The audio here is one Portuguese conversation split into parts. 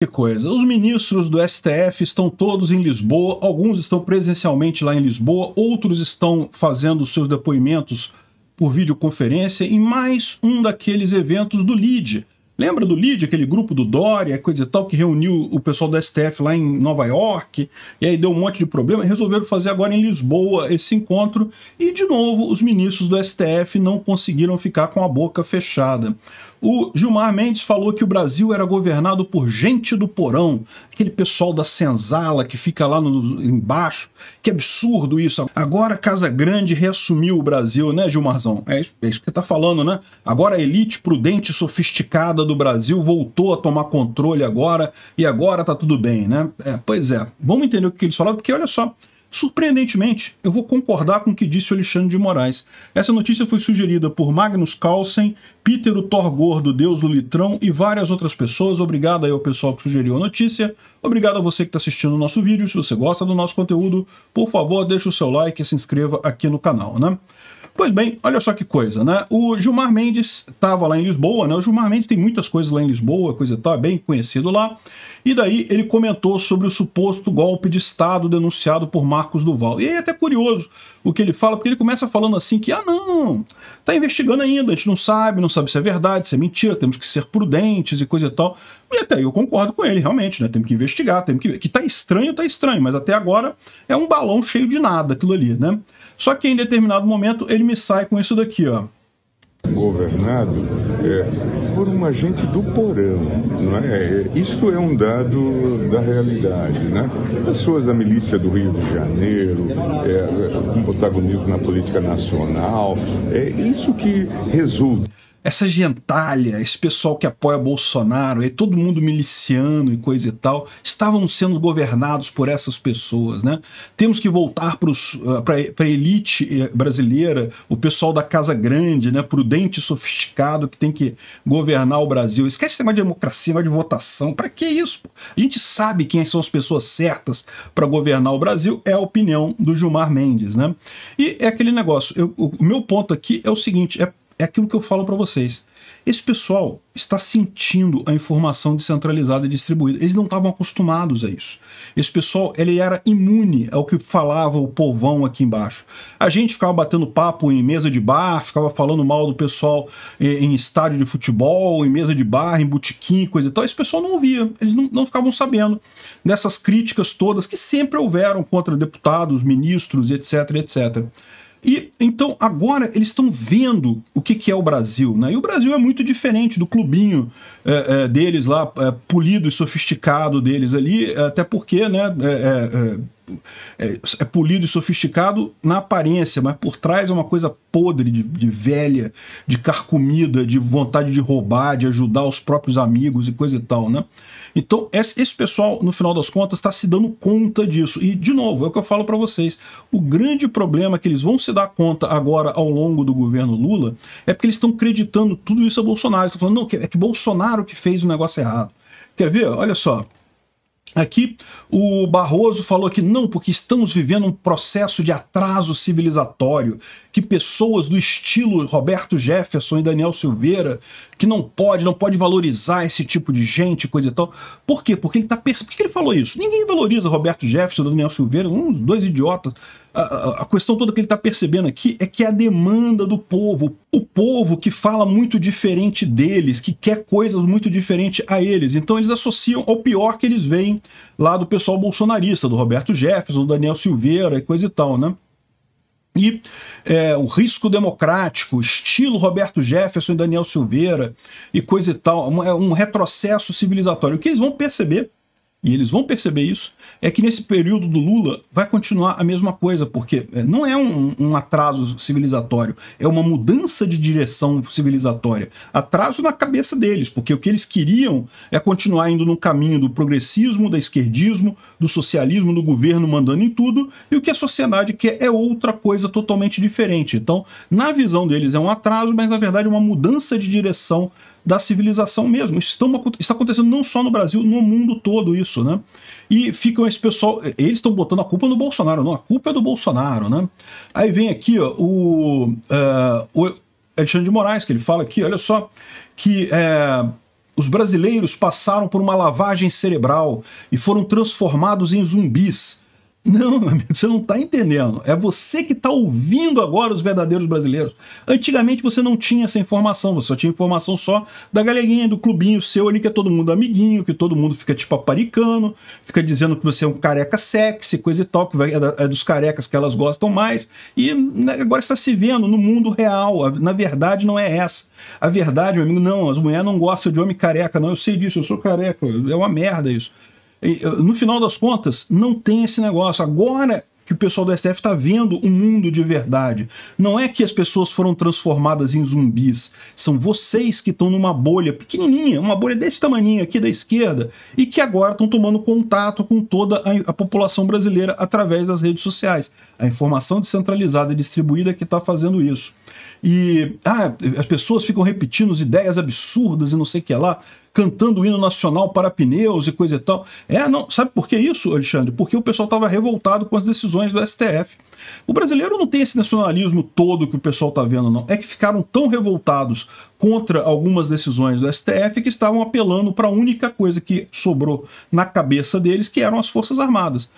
Que coisa. Os ministros do STF estão todos em Lisboa, alguns estão presencialmente lá em Lisboa, outros estão fazendo seus depoimentos por videoconferência em mais um daqueles eventos do LID. Lembra do LID, aquele grupo do Dória, coisa e tal, que reuniu o pessoal do STF lá em Nova York, e aí deu um monte de problema, resolveram fazer agora em Lisboa esse encontro, e de novo os ministros do STF não conseguiram ficar com a boca fechada. O Gilmar Mendes falou que o Brasil era governado por gente do porão, aquele pessoal da senzala que fica lá no, embaixo. Que absurdo isso. Agora Casa Grande reassumiu o Brasil, né, Gilmarzão? É isso, é isso que você tá falando, né? Agora a elite prudente e sofisticada do Brasil voltou a tomar controle agora e agora tá tudo bem, né? É, pois é. Vamos entender o que eles falaram, porque olha só. Surpreendentemente, eu vou concordar com o que disse o Alexandre de Moraes. Essa notícia foi sugerida por Magnus Carlsen, Peter o Thor Gordo, Deus do Litrão e várias outras pessoas. Obrigado aí ao pessoal que sugeriu a notícia. Obrigado a você que está assistindo o nosso vídeo. Se você gosta do nosso conteúdo, por favor, deixe o seu like e se inscreva aqui no canal, né? Pois bem, olha só que coisa, né? O Gilmar Mendes estava lá em Lisboa, né? O Gilmar Mendes tem muitas coisas lá em Lisboa, coisa e tal, é bem conhecido lá. E daí ele comentou sobre o suposto golpe de Estado denunciado por Marcos Duval. E é até curioso o que ele fala, porque ele começa falando assim que, ah, não, tá investigando ainda, a gente não sabe, não sabe se é verdade, se é mentira, temos que ser prudentes e coisa e tal. E até aí eu concordo com ele, realmente, né? Temos que investigar, temos que ver. Que tá estranho, tá estranho, mas até agora é um balão cheio de nada aquilo ali, né? Só que em determinado momento ele me sai com isso daqui, ó governado é, por uma gente do porão. Não é? é isso é um dado da realidade. Né? Pessoas da milícia do Rio de Janeiro, é, é um protagonismo na política nacional, é isso que resulta essa gentalha, esse pessoal que apoia Bolsonaro, e todo mundo miliciano e coisa e tal, estavam sendo governados por essas pessoas, né? Temos que voltar para eh, a elite eh, brasileira, o pessoal da Casa Grande, né? Prudente e sofisticado que tem que governar o Brasil. Esquece esse negócio de democracia, negócio de votação. Para que isso? A gente sabe quem são as pessoas certas para governar o Brasil, é a opinião do Gilmar Mendes, né? E é aquele negócio. Eu, o meu ponto aqui é o seguinte: é é aquilo que eu falo para vocês. Esse pessoal está sentindo a informação descentralizada e distribuída. Eles não estavam acostumados a isso. Esse pessoal ele era imune ao que falava o povão aqui embaixo. A gente ficava batendo papo em mesa de bar, ficava falando mal do pessoal eh, em estádio de futebol, em mesa de bar, em botequim, coisa e tal. Esse pessoal não ouvia, eles não, não ficavam sabendo dessas críticas todas que sempre houveram contra deputados, ministros, etc, etc. E então agora eles estão vendo o que, que é o Brasil, né? E o Brasil é muito diferente do clubinho é, é, deles lá, é, polido e sofisticado deles ali, é, até porque, né? É, é, é, é, polido e sofisticado na aparência, mas por trás é uma coisa podre, de, de, velha, de carcomida, de vontade de roubar, de ajudar os próprios amigos e coisa e tal, né? Então, esse pessoal, no final das contas, está se dando conta disso. E, de novo, é o que eu falo para vocês. O grande problema que eles vão se dar conta agora, ao longo do governo Lula, é porque eles estão creditando tudo isso a Bolsonaro. Estão falando, não, é que Bolsonaro que fez o negócio errado. Quer ver? Olha só. Aqui o Barroso falou que não, porque estamos vivendo um processo de atraso civilizatório, que pessoas do estilo Roberto Jefferson e Daniel Silveira, que não pode, não pode valorizar esse tipo de gente, coisa e tal. Por quê? Porque ele tá percebendo. Por que ele falou isso? Ninguém valoriza Roberto Jefferson e Daniel Silveira, uns dois idiotas a, questão toda que ele está percebendo aqui é que é a demanda do povo, o povo que fala muito diferente deles, que quer coisas muito diferentes a eles. Então eles associam ao pior que eles veem lá do pessoal bolsonarista, do Roberto Jefferson, do Daniel Silveira e coisa e tal, né? E é, o risco democrático, estilo Roberto Jefferson e Daniel Silveira e coisa e tal, é um é retrocesso civilizatório. O que eles vão perceber e eles vão perceber isso, é que nesse período do Lula vai continuar a mesma coisa, porque é, não é um, um, atraso civilizatório, é uma mudança de direção civilizatória. Atraso na cabeça deles, porque o que eles queriam é continuar indo no caminho do progressismo, da esquerdismo, do socialismo, do governo mandando em tudo, e o que a sociedade quer é outra coisa totalmente diferente. Então, na visão deles é um atraso, mas na verdade é uma mudança de direção da civilização mesmo. Isso está acontecendo não só no Brasil, no mundo todo isso isso, né? E ficam esse pessoal. Eles estão botando a culpa no Bolsonaro, não. A culpa é do Bolsonaro, né? Aí vem aqui ó, o, uh, o Alexandre de Moraes, que ele fala aqui, olha só, que. É, os brasileiros passaram por uma lavagem cerebral e foram transformados em zumbis não, meu amigo, você não está entendendo. É você que está ouvindo agora os verdadeiros brasileiros. Antigamente você não tinha essa informação, você só tinha informação só da galerinha, do clubinho seu ali, que é todo mundo amiguinho, que todo mundo fica te tipo, paparicando, fica dizendo que você é um careca sexy, coisa e tal, que é, é, dos carecas que elas gostam mais. E né, agora está se vendo no mundo real. Na verdade, não é essa. A verdade, meu amigo, não, as mulheres não gostam de homem careca, não. Eu sei disso, eu sou careca, é uma merda isso. Eh, no final das contas, não tem esse negócio. Agora que o pessoal do STF está vendo o mundo de verdade. Não é que as pessoas foram transformadas em zumbis. São vocês que estão numa bolha pequenininha, uma bolha desse tamanho aqui da esquerda, e que agora estão tomando contato com toda a, a, população brasileira através das redes sociais. A informação descentralizada e distribuída que está fazendo isso e ah, as pessoas ficam repetindo as ideias absurdas e não sei o que lá, cantando o hino nacional para pneus e coisa e tal. É, não, sabe por que isso, Alexandre? Porque o pessoal estava revoltado com as decisões do STF. O brasileiro não tem esse nacionalismo todo que o pessoal está vendo, não. É que ficaram tão revoltados contra algumas decisões do STF que estavam apelando para a única coisa que sobrou na cabeça deles, que eram as Forças Armadas.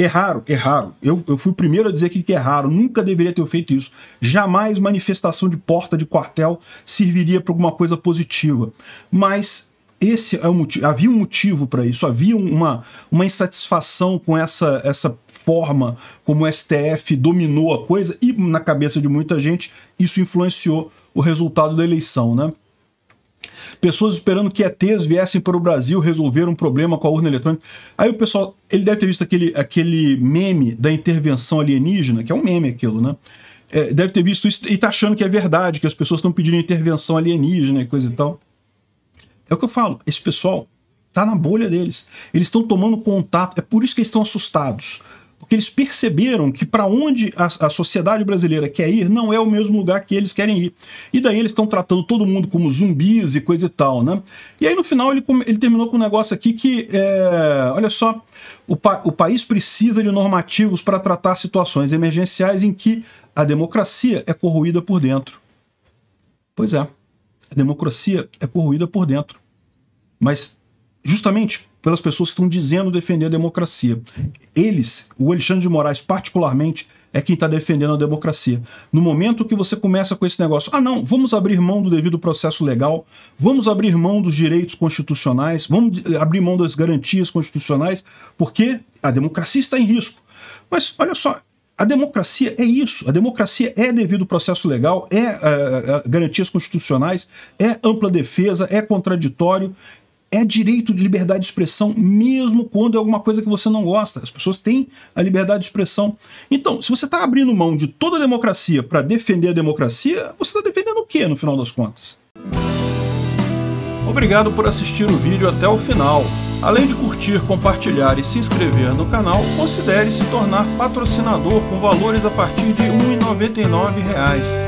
É raro, é raro. Eu, eu fui o primeiro a dizer que, que é raro, nunca deveria ter feito isso. Jamais manifestação de porta de quartel serviria para alguma coisa positiva. Mas esse é o motivo, havia um motivo para isso, havia uma, uma insatisfação com essa, essa forma como o STF dominou a coisa e, na cabeça de muita gente, isso influenciou o resultado da eleição, né? Pessoas esperando que ETs viessem para o Brasil resolver um problema com a urna eletrônica. Aí o pessoal, ele deve ter visto aquele, aquele meme da intervenção alienígena, que é um meme aquilo, né? É, deve ter visto isso e tá achando que é verdade, que as pessoas estão pedindo intervenção alienígena e coisa e tal. É o que eu falo, esse pessoal tá na bolha deles. Eles estão tomando contato, é por isso que eles estão assustados porque eles perceberam que para onde a, a, sociedade brasileira quer ir não é o mesmo lugar que eles querem ir. E daí eles estão tratando todo mundo como zumbis e coisa e tal, né? E aí no final ele, ele terminou com um negócio aqui que, é, olha só, o, pa, o país precisa de normativos para tratar situações emergenciais em que a democracia é corroída por dentro. Pois é, a democracia é corroída por dentro. Mas justamente pelas pessoas que estão dizendo defender a democracia. Eles, o Alexandre de Moraes particularmente, é quem está defendendo a democracia. No momento que você começa com esse negócio, ah não, vamos abrir mão do devido processo legal, vamos abrir mão dos direitos constitucionais, vamos eh, abrir mão das garantias constitucionais, porque a democracia está em risco. Mas olha só, a democracia é isso. A democracia é devido processo legal, é uh, garantias constitucionais, é ampla defesa, é contraditório é direito de liberdade de expressão, mesmo quando é alguma coisa que você não gosta. As pessoas têm a liberdade de expressão. Então, se você está abrindo mão de toda a democracia para defender a democracia, você está defendendo o que no final das contas? Obrigado por assistir o vídeo até o final. Além de curtir, compartilhar e se inscrever no canal, considere se tornar patrocinador com valores a partir de R$ 1,99